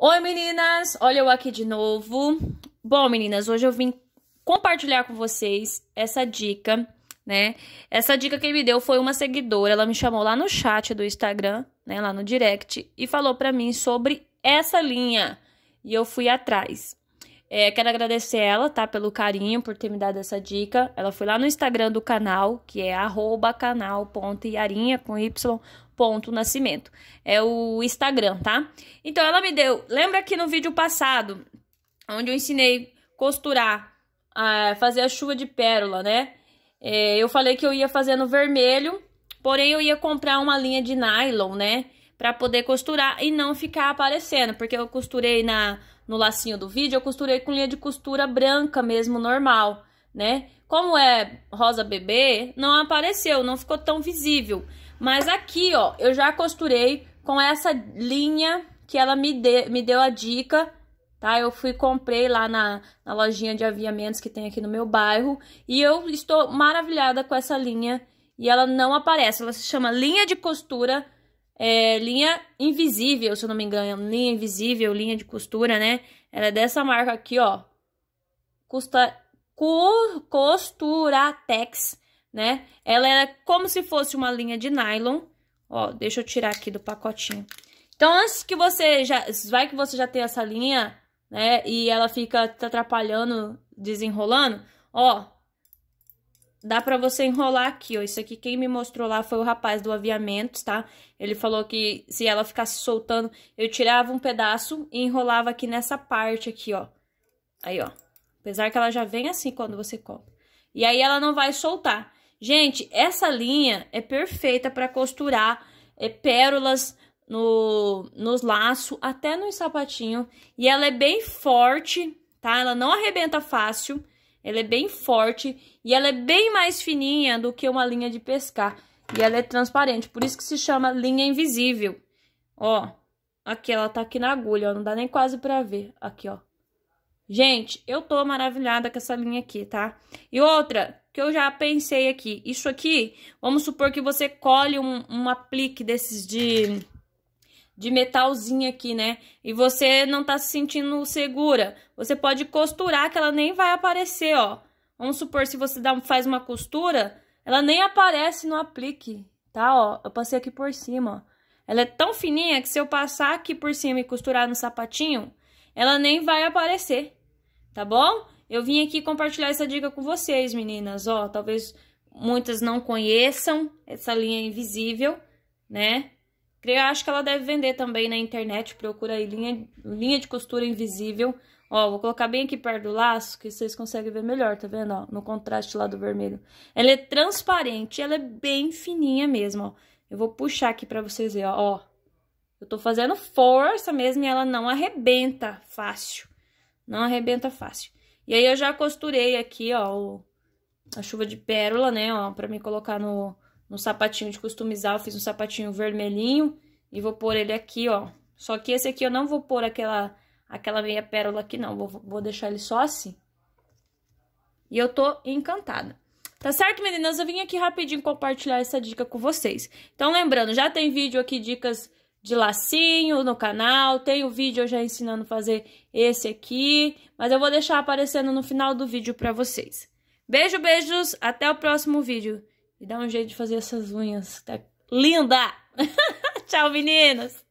Oi meninas, olha eu aqui de novo. Bom meninas, hoje eu vim compartilhar com vocês essa dica, né? Essa dica que me deu foi uma seguidora, ela me chamou lá no chat do Instagram, né, lá no direct e falou para mim sobre essa linha e eu fui atrás. É, quero agradecer ela, tá, pelo carinho, por ter me dado essa dica. Ela foi lá no Instagram do canal, que é canal.iarinha, com Y, ponto nascimento. É o Instagram, tá? Então, ela me deu... Lembra que no vídeo passado, onde eu ensinei costurar, a fazer a chuva de pérola, né? É, eu falei que eu ia fazer no vermelho, porém eu ia comprar uma linha de nylon, né? para poder costurar e não ficar aparecendo, porque eu costurei na no lacinho do vídeo, eu costurei com linha de costura branca mesmo, normal, né? Como é rosa bebê, não apareceu, não ficou tão visível. Mas aqui, ó, eu já costurei com essa linha que ela me, de, me deu a dica, tá? Eu fui comprei lá na, na lojinha de aviamentos que tem aqui no meu bairro e eu estou maravilhada com essa linha e ela não aparece. Ela se chama linha de costura branca é, linha invisível, se eu não me engano, linha invisível, linha de costura, né? Ela é dessa marca aqui, ó. Custa co, Costuratex, né? Ela é como se fosse uma linha de nylon. Ó, deixa eu tirar aqui do pacotinho. Então, antes que você já... Vai que você já tem essa linha, né? E ela fica te atrapalhando, desenrolando. Ó, dá pra você enrolar aqui, ó. Isso aqui quem me mostrou lá foi o rapaz do aviamentos, tá? Ele falou que se ela ficasse soltando, eu tirava um pedaço e enrolava aqui nessa parte aqui, ó. Aí, ó. Apesar que ela já vem assim quando você compra. E aí ela não vai soltar. Gente, essa linha é perfeita para costurar é, pérolas no, nos laços, até nos sapatinhos. E ela é bem forte, tá? Ela não arrebenta fácil. Ela é bem forte e ela é bem mais fininha do que uma linha de pescar. E ela é transparente, por isso que se chama linha invisível. Ó, aqui ela tá aqui na agulha, ó, não dá nem quase pra ver. Aqui, ó. Gente, eu tô maravilhada com essa linha aqui, tá? E outra que eu já pensei aqui, isso aqui, vamos supor que você colhe um, um aplique desses de de metalzinho aqui, né? E você não tá se sentindo segura. Você pode costurar que ela nem vai aparecer, ó. Vamos supor, se você dá, faz uma costura, ela nem aparece no aplique, tá? Ó, eu passei aqui por cima, ó. Ela é tão fininha que se eu passar aqui por cima e costurar no sapatinho, ela nem vai aparecer, tá bom? Eu vim aqui compartilhar essa dica com vocês, meninas, ó. Talvez muitas não conheçam essa linha invisível, né? Eu acho que ela deve vender também na internet, procura aí linha, linha de costura invisível. Ó, vou colocar bem aqui perto do laço, que vocês conseguem ver melhor, tá vendo? Ó, no contraste lá do vermelho. Ela é transparente, ela é bem fininha mesmo, ó. Eu vou puxar aqui pra vocês verem, ó. Eu tô fazendo força mesmo e ela não arrebenta fácil. Não arrebenta fácil. E aí, eu já costurei aqui, ó, a chuva de pérola, né, ó, pra me colocar no no sapatinho de customizar, eu fiz um sapatinho vermelhinho e vou pôr ele aqui, ó. Só que esse aqui eu não vou pôr aquela, aquela meia pérola aqui, não. Vou, vou deixar ele só assim. E eu tô encantada. Tá certo, meninas? Eu vim aqui rapidinho compartilhar essa dica com vocês. Então, lembrando, já tem vídeo aqui, dicas de lacinho no canal, tem o vídeo já ensinando a fazer esse aqui, mas eu vou deixar aparecendo no final do vídeo pra vocês. Beijo, beijos, até o próximo vídeo e dá um jeito de fazer essas unhas. Tá linda! Tchau, meninas!